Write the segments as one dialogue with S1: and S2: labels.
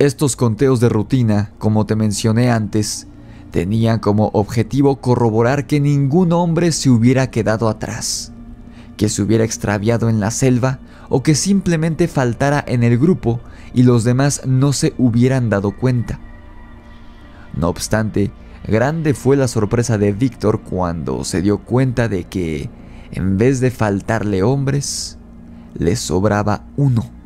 S1: Estos conteos de rutina, como te mencioné antes, tenían como objetivo corroborar que ningún hombre se hubiera quedado atrás, que se hubiera extraviado en la selva o que simplemente faltara en el grupo y los demás no se hubieran dado cuenta. No obstante, grande fue la sorpresa de Víctor cuando se dio cuenta de que, en vez de faltarle hombres, le sobraba uno.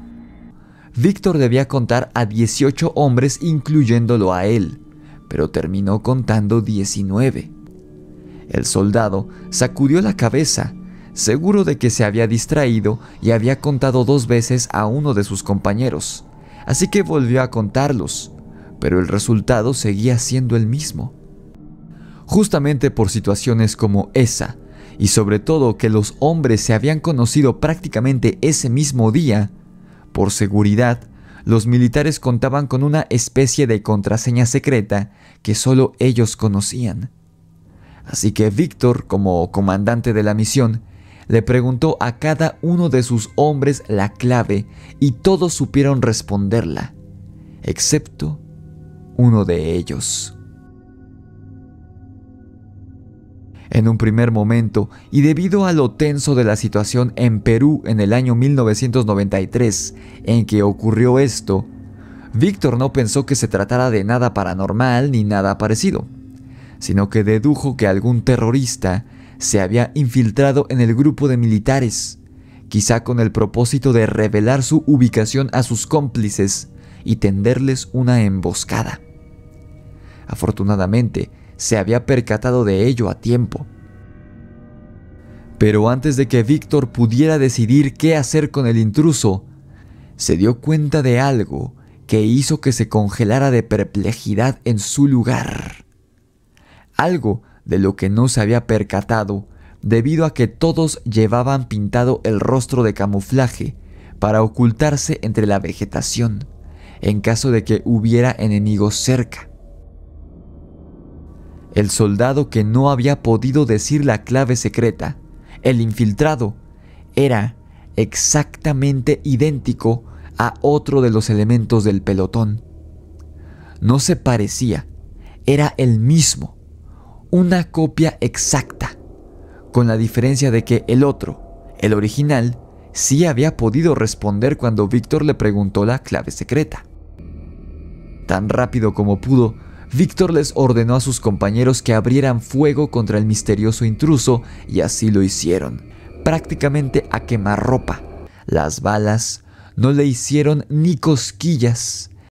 S1: Víctor debía contar a 18 hombres incluyéndolo a él, pero terminó contando 19. El soldado sacudió la cabeza, seguro de que se había distraído y había contado dos veces a uno de sus compañeros, así que volvió a contarlos, pero el resultado seguía siendo el mismo. Justamente por situaciones como esa, y sobre todo que los hombres se habían conocido prácticamente ese mismo día, por seguridad, los militares contaban con una especie de contraseña secreta que solo ellos conocían. Así que Víctor, como comandante de la misión, le preguntó a cada uno de sus hombres la clave y todos supieron responderla, excepto uno de ellos. en un primer momento y debido a lo tenso de la situación en Perú en el año 1993 en que ocurrió esto, Víctor no pensó que se tratara de nada paranormal ni nada parecido, sino que dedujo que algún terrorista se había infiltrado en el grupo de militares, quizá con el propósito de revelar su ubicación a sus cómplices y tenderles una emboscada. Afortunadamente, se había percatado de ello a tiempo. Pero antes de que Víctor pudiera decidir qué hacer con el intruso, se dio cuenta de algo que hizo que se congelara de perplejidad en su lugar. Algo de lo que no se había percatado debido a que todos llevaban pintado el rostro de camuflaje para ocultarse entre la vegetación en caso de que hubiera enemigos cerca el soldado que no había podido decir la clave secreta, el infiltrado, era exactamente idéntico a otro de los elementos del pelotón. No se parecía, era el mismo, una copia exacta, con la diferencia de que el otro, el original, sí había podido responder cuando Víctor le preguntó la clave secreta. Tan rápido como pudo, Víctor les ordenó a sus compañeros que abrieran fuego contra el misterioso intruso y así lo hicieron, prácticamente a quemarropa. Las balas no le hicieron ni cosquillas